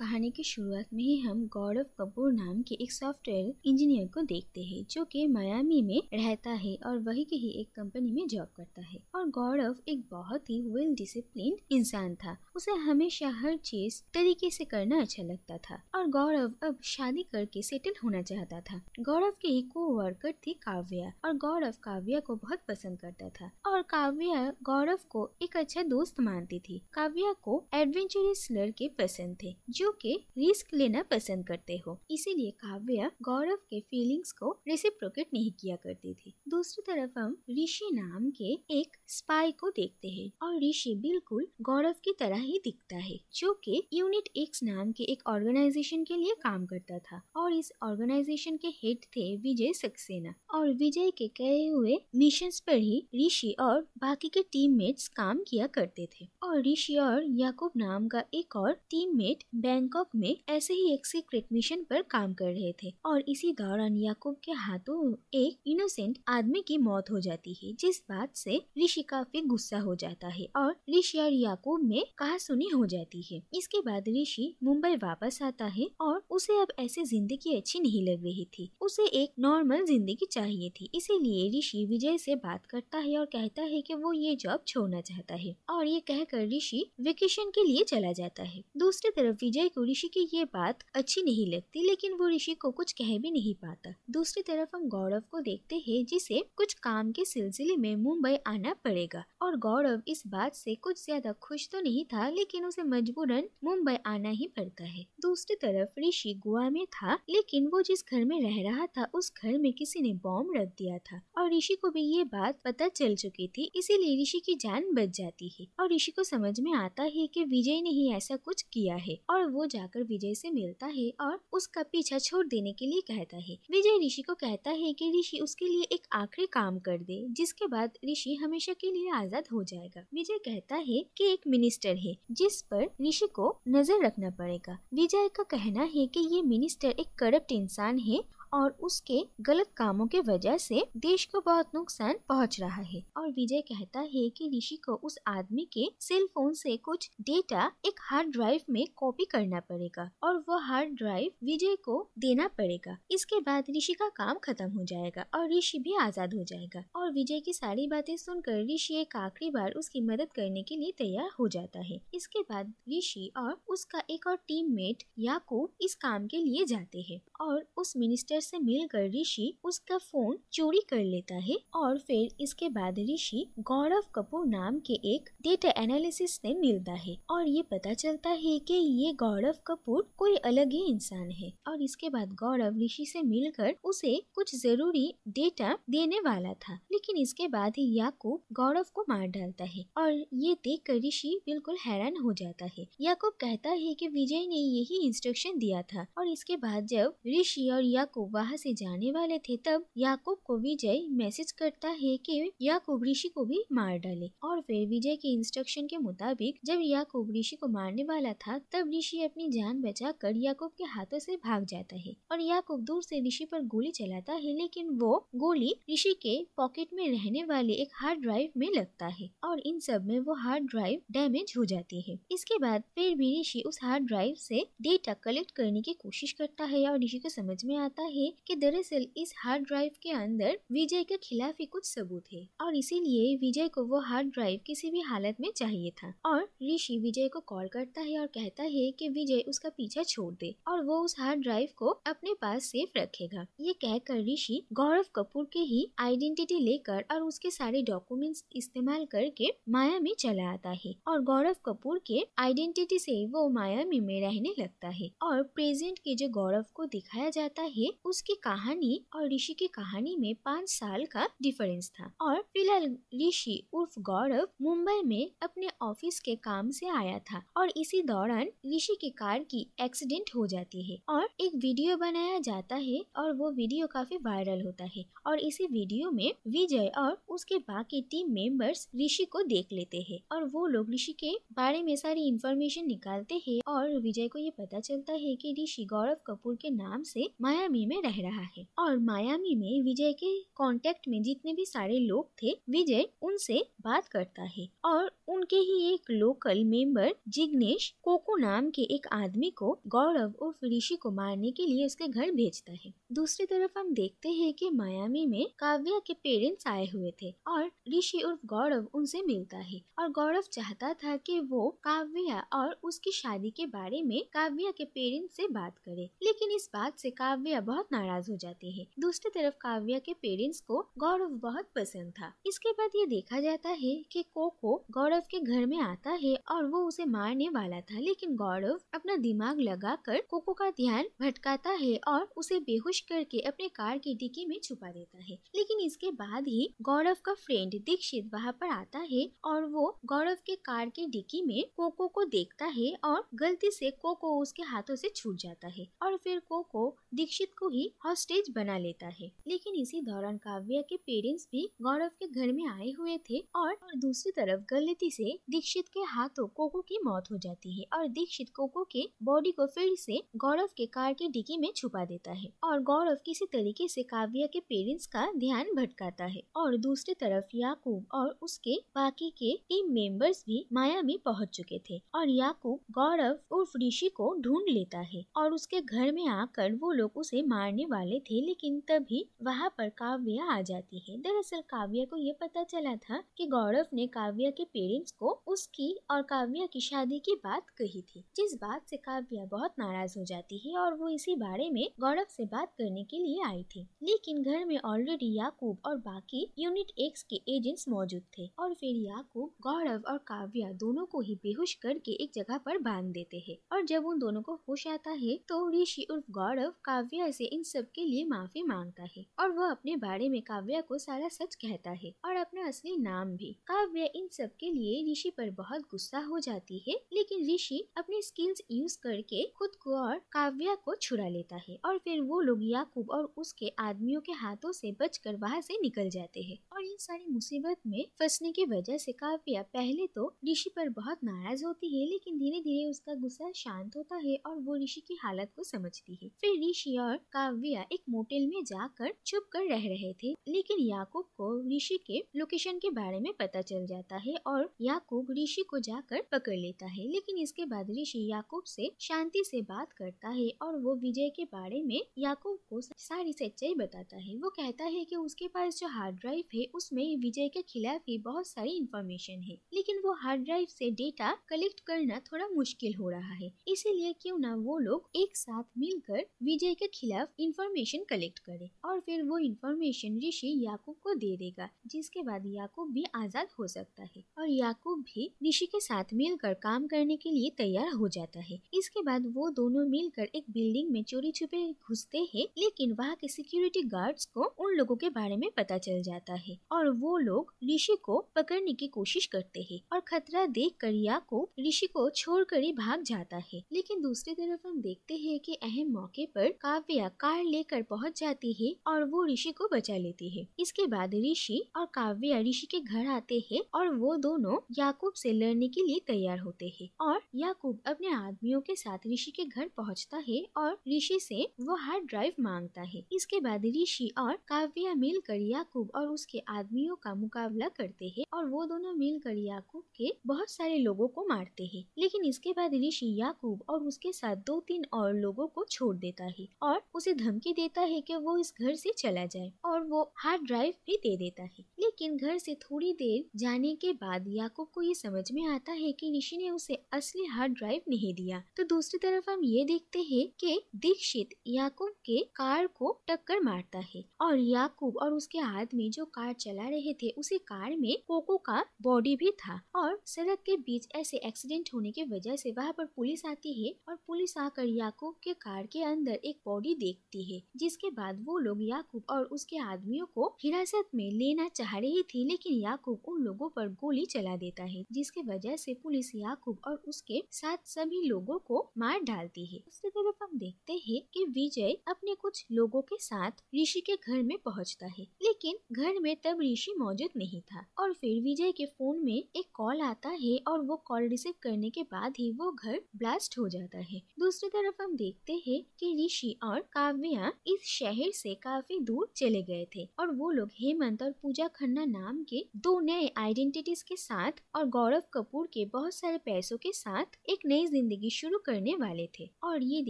कहानी की शुरुआत में ही हम गौरव कपूर नाम के एक सॉफ्टवेयर इंजीनियर को देखते हैं जो कि मायामी में रहता है और वही के ही एक कंपनी में जॉब करता है और गौरव एक बहुत ही वेल डिसिप्लिन इंसान था उसे हमेशा हर चीज तरीके से करना अच्छा लगता था और गौरव अब शादी करके सेटल होना चाहता था गौरव के ही को वर्कर थी काव्या और गौरव काव्या को बहुत पसंद करता था और काव्या गौरव को एक अच्छा दोस्त मानती थी काव्या को एडवेंचरस लड़के पसंद थे जो चीजों के रिस्क लेना पसंद करते हो इसीलिए काव्य गौरव के फीलिंग्स को रेसिप्रोकेट नहीं किया करती थी दूसरी तरफ हम ऋषि नाम के एक स्पाई को देखते हैं और ऋषि बिल्कुल गौरव की तरह ही दिखता है जो कि यूनिट एक्स नाम के एक ऑर्गेनाइजेशन के लिए काम करता था और इस ऑर्गेनाइजेशन के हेड थे विजय सक्सेना और विजय के कहे हुए मिशन पर ही ऋषि और बाकी के टीम काम किया करते थे और ऋषि और याकूब नाम का एक और मेट बैन बैंकॉक में ऐसे ही एक सीक्रेट मिशन पर काम कर रहे थे और इसी दौरान याकूब के हाथों एक इनोसेंट आदमी की मौत हो जाती है जिस बात से ऋषि काफी गुस्सा हो जाता है और ऋषि और याकूब में कहा सुनी हो जाती है इसके बाद ऋषि मुंबई वापस आता है और उसे अब ऐसी जिंदगी अच्छी नहीं लग रही थी उसे एक नॉर्मल जिंदगी चाहिए थी इसीलिए ऋषि विजय से बात करता है और कहता है कि वो ये जॉब छोड़ना चाहता है और ये कहकर ऋषि वेकेशन के लिए चला जाता है दूसरी तरफ विजय एक ऋषि की ये बात अच्छी नहीं लगती लेकिन वो ऋषि को कुछ कह भी नहीं पाता दूसरी तरफ हम गौरव को देखते हैं जिसे कुछ काम के सिलसिले में मुंबई आना पड़ेगा और गौरव इस बात से कुछ ज्यादा खुश तो नहीं था लेकिन उसे मजबूरन मुंबई आना ही पड़ता है दूसरी तरफ ऋषि गोवा में था लेकिन वो जिस घर में रह रहा था उस घर में किसी ने बॉम्ब रख दिया था और ऋषि को भी ये बात पता चल चुकी थी इसीलिए ऋषि की जान बच जाती है और ऋषि को समझ में आता है कि विजय ने ही ऐसा कुछ किया है और वो वो जाकर विजय से मिलता है और उसका पीछा छोड़ देने के लिए कहता है विजय ऋषि को कहता है कि ऋषि उसके लिए एक आखिरी काम कर दे जिसके बाद ऋषि हमेशा के लिए आजाद हो जाएगा विजय कहता है कि एक मिनिस्टर है जिस पर ऋषि को नजर रखना पड़ेगा विजय का कहना है कि ये मिनिस्टर एक करप्ट इंसान है और उसके गलत कामों के वजह से देश को बहुत नुकसान पहुंच रहा है और विजय कहता है कि ऋषि को उस आदमी के सेल फोन से कुछ डेटा एक हार्ड ड्राइव में कॉपी करना पड़ेगा और वो हार्ड ड्राइव विजय को देना पड़ेगा इसके बाद ऋषि का काम खत्म हो जाएगा और ऋषि भी आजाद हो जाएगा और विजय की सारी बातें सुनकर ऋषि एक आखिरी बार उसकी मदद करने के लिए तैयार हो जाता है इसके बाद ऋषि और उसका एक और मेट याकूब इस काम के लिए जाते हैं और उस मिनिस्टर डॉक्टर से मिलकर ऋषि उसका फोन चोरी कर लेता है और फिर इसके बाद ऋषि गौरव कपूर नाम के एक डेटा एनालिसिस से मिलता है और ये पता चलता है कि ये गौरव कपूर कोई अलग ही इंसान है और इसके बाद गौरव ऋषि से मिलकर उसे कुछ जरूरी डेटा देने वाला था लेकिन इसके बाद ही याकूब गौरव को मार डालता है और ये देख कर ऋषि बिल्कुल हैरान हो जाता है याकूब कहता है कि विजय ने यही इंस्ट्रक्शन दिया था और इसके बाद जब ऋषि और याकूब वहाँ से जाने वाले थे तब याकूब को विजय मैसेज करता है कि याकूब ऋषि को भी मार डाले और फिर विजय के इंस्ट्रक्शन के मुताबिक जब याकूब ऋषि को मारने वाला था तब ऋषि अपनी जान बचा कर याकूब के हाथों से भाग जाता है और याकूब दूर से ऋषि पर गोली चलाता है लेकिन वो गोली ऋषि के पॉकेट में रहने वाले एक हार्ड ड्राइव में लगता है और इन सब में वो हार्ड ड्राइव डैमेज हो जाती है इसके बाद फिर भी ऋषि उस हार्ड ड्राइव से डेटा कलेक्ट करने की कोशिश करता है और ऋषि को समझ में आता है है कि दरअसल इस हार्ड ड्राइव के अंदर विजय के खिलाफ ही कुछ सबूत है और इसीलिए विजय को वो हार्ड ड्राइव किसी भी हालत में चाहिए था और ऋषि विजय को कॉल करता है और कहता है कि विजय उसका पीछा छोड़ दे और वो उस हार्ड ड्राइव को अपने पास सेफ रखेगा ये कहकर ऋषि गौरव कपूर के ही आइडेंटिटी लेकर और उसके सारे डॉक्यूमेंट्स इस्तेमाल करके माया में चला आता है और गौरव कपूर के आइडेंटिटी से वो माया में रहने लगता है और प्रेजेंट के जो गौरव को दिखाया जाता है उसकी कहानी और ऋषि की कहानी में पाँच साल का डिफरेंस था और फिलहाल ऋषि उर्फ गौरव मुंबई में अपने ऑफिस के काम से आया था और इसी दौरान ऋषि की कार की एक्सीडेंट हो जाती है और एक वीडियो बनाया जाता है और वो वीडियो काफी वायरल होता है और इसी वीडियो में विजय और उसके बाकी टीम मेंबर्स ऋषि को देख लेते हैं और वो लोग ऋषि के बारे में सारी इंफॉर्मेशन निकालते हैं और विजय को ये पता चलता है कि ऋषि गौरव कपूर के नाम से मायामी में में रह रहा है और मायामी में विजय के कांटेक्ट में जितने भी सारे लोग थे विजय उनसे बात करता है और उनके ही एक लोकल मेंबर जिग्नेश कोको नाम के एक आदमी को गौरव उर्फ ऋषि को मारने के लिए उसके घर भेजता है दूसरी तरफ हम देखते हैं कि मायामी में काव्या के पेरेंट्स आए हुए थे और ऋषि उर्फ गौरव उनसे मिलता है और गौरव चाहता था कि वो काव्या और उसकी शादी के बारे में काव्या के पेरेंट्स से बात करे लेकिन इस बात से काव्या बहुत नाराज हो जाते हैं दूसरी तरफ काव्या के पेरेंट्स को गौरव बहुत पसंद था इसके बाद ये देखा जाता है कि कोको गौरव के घर में आता है और वो उसे मारने वाला था लेकिन गौरव अपना दिमाग लगाकर कोको का ध्यान भटकाता है और उसे बेहोश करके अपने कार के डिक्की में छुपा देता है लेकिन इसके बाद ही गौरव का फ्रेंड दीक्षित वहाँ पर आता है और वो गौरव के कार के डिक्की में कोको को देखता है और गलती से कोको उसके हाथों से छूट जाता है और फिर कोको दीक्षित को ही हॉस्टेज बना लेता है लेकिन इसी दौरान काव्या के पेरेंट्स भी गौरव के घर में आए हुए थे और दूसरी तरफ गलती से दीक्षित के हाथों कोको की मौत हो जाती है और दीक्षित कोको के बॉडी को फिर से गौरव के कार के डिकी में छुपा देता है और गौरव किसी तरीके से काव्या के पेरेंट्स का ध्यान भटकाता है और दूसरी तरफ याकूब और उसके बाकी के टीम मेंबर्स भी माया में पहुंच चुके थे और याकूब गौरव उर्फ ऋषि को ढूंढ लेता है और उसके घर में आकर वो लोग उसे मार मारने वाले थे लेकिन तभी वहाँ पर काव्या आ जाती है दरअसल काव्या को ये पता चला था कि गौरव ने काव्या के पेरेंट्स को उसकी और काव्या की शादी की बात कही थी जिस बात से काव्या बहुत नाराज हो जाती है और वो इसी बारे में गौरव से बात करने के लिए आई थी लेकिन घर में ऑलरेडी याकूब और बाकी यूनिट एक्स के एजेंट्स मौजूद थे और फिर याकूब गौरव और काव्या दोनों को ही बेहोश करके एक जगह पर बांध देते हैं और जब उन दोनों को होश आता है तो ऋषि उर्फ गौरव काव्या से इन सब के लिए माफी मांगता है और वह अपने बारे में काव्या को सारा सच कहता है और अपना असली नाम भी काव्या इन सब के लिए ऋषि पर बहुत गुस्सा हो जाती है लेकिन ऋषि अपने स्किल्स यूज करके खुद को और काव्या को छुड़ा लेता है और फिर वो लोग याकूब और उसके आदमियों के हाथों से कर वहाँ से निकल जाते हैं और इन सारी मुसीबत में फंसने की वजह से काव्या पहले तो ऋषि पर बहुत नाराज होती है लेकिन धीरे धीरे उसका गुस्सा शांत होता है और वो ऋषि की हालत को समझती है फिर ऋषि और काव्या एक मोटेल में जाकर छुप कर रह रहे थे लेकिन याकूब को ऋषि के लोकेशन के बारे में पता चल जाता है और याकूब ऋषि को जाकर पकड़ लेता है लेकिन इसके बाद ऋषि याकूब से शांति से बात करता है और वो विजय के बारे में याकूब को सारी सच्चाई बताता है वो कहता है कि उसके पास जो हार्ड ड्राइव है उसमें विजय के खिलाफ भी बहुत सारी इन्फॉर्मेशन है लेकिन वो हार्ड ड्राइव से डेटा कलेक्ट करना थोड़ा मुश्किल हो रहा है इसीलिए क्यों ना वो लोग एक साथ मिलकर विजय के खिलाफ तरफ इंफॉर्मेशन कलेक्ट करे और फिर वो इंफॉर्मेशन ऋषि याकूब को दे देगा जिसके बाद याकूब भी आजाद हो सकता है और याकूब भी ऋषि के साथ मिलकर काम करने के लिए तैयार हो जाता है इसके बाद वो दोनों मिलकर एक बिल्डिंग में चोरी छुपे घुसते हैं लेकिन वहाँ के सिक्योरिटी गार्ड्स को उन लोगों के बारे में पता चल जाता है और वो लोग ऋषि को पकड़ने की कोशिश करते हैं और खतरा देख कर याकूब ऋषि को छोड़ कर ही भाग जाता है लेकिन दूसरी तरफ हम देखते हैं कि अहम मौके पर काव्या कार लेकर पहुंच जाती है और वो ऋषि को बचा लेती है इसके बाद ऋषि और काव्या ऋषि के घर आते हैं और वो दोनों याकूब से लड़ने के लिए तैयार होते हैं और याकूब अपने आदमियों के साथ ऋषि के घर पहुंचता है और ऋषि से वो हार्ड ड्राइव मांगता है इसके बाद ऋषि और काव्या मिलकर याकूब और उसके आदमियों का मुकाबला करते हैं और वो दोनों मिलकर याकूब के बहुत सारे लोगों को मारते हैं लेकिन इसके बाद ऋषि याकूब और उसके साथ दो तीन और लोगों को छोड़ देता है और उसे उसे धमकी देता है कि वो इस घर से चला जाए और वो हार्ड ड्राइव भी दे देता है लेकिन घर से थोड़ी देर जाने के बाद याकूब को ये समझ में आता है कि ऋषि ने उसे असली हार्ड ड्राइव नहीं दिया तो दूसरी तरफ हम ये देखते हैं कि दीक्षित याकूब के कार को टक्कर मारता है और याकूब और उसके हाथ में जो कार चला रहे थे उसी कार में कोको का बॉडी भी था और सड़क के बीच ऐसे एक्सीडेंट होने की वजह से वहाँ पर पुलिस आती है और पुलिस आकर याकूब के कार के अंदर एक बॉडी देख दिखती है जिसके बाद वो लोग याकूब और उसके आदमियों को हिरासत में लेना चाह रही थी लेकिन याकूब उन लोगों पर गोली चला देता है जिसके वजह से पुलिस याकूब और उसके साथ सभी लोगों को मार डालती है दूसरी तरफ हम देखते है की विजय अपने कुछ लोगों के साथ ऋषि के घर में पहुँचता है लेकिन घर में तब ऋषि मौजूद नहीं था और फिर विजय के फोन में एक कॉल आता है और वो कॉल रिसीव करने के बाद ही वो घर ब्लास्ट हो जाता है दूसरी तरफ हम देखते हैं कि ऋषि और का काव्या इस शहर से काफी दूर चले गए थे और वो लोग हेमंत और पूजा खन्ना नाम के दो नए आइडेंटिटीज के साथ और गौरव कपूर के बहुत सारे पैसों के साथ एक नई जिंदगी शुरू करने वाले थे और ये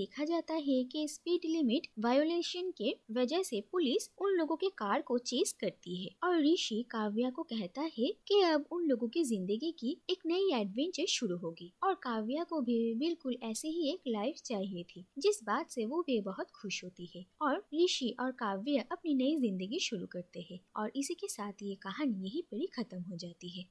देखा जाता है कि स्पीड लिमिट वायोलेशन के वजह से पुलिस उन लोगों के कार को चेस करती है और ऋषि काव्या को कहता है कि अब उन लोगों की जिंदगी की एक नई एडवेंचर शुरू होगी और काव्या को भी बिल्कुल ऐसे ही एक लाइफ चाहिए थी जिस बात से वो भी बहुत खुश बारिश होती है और ऋषि और काव्य अपनी नई जिंदगी शुरू करते हैं और इसी के साथ ये कहानी यहीं पर ही खत्म हो जाती है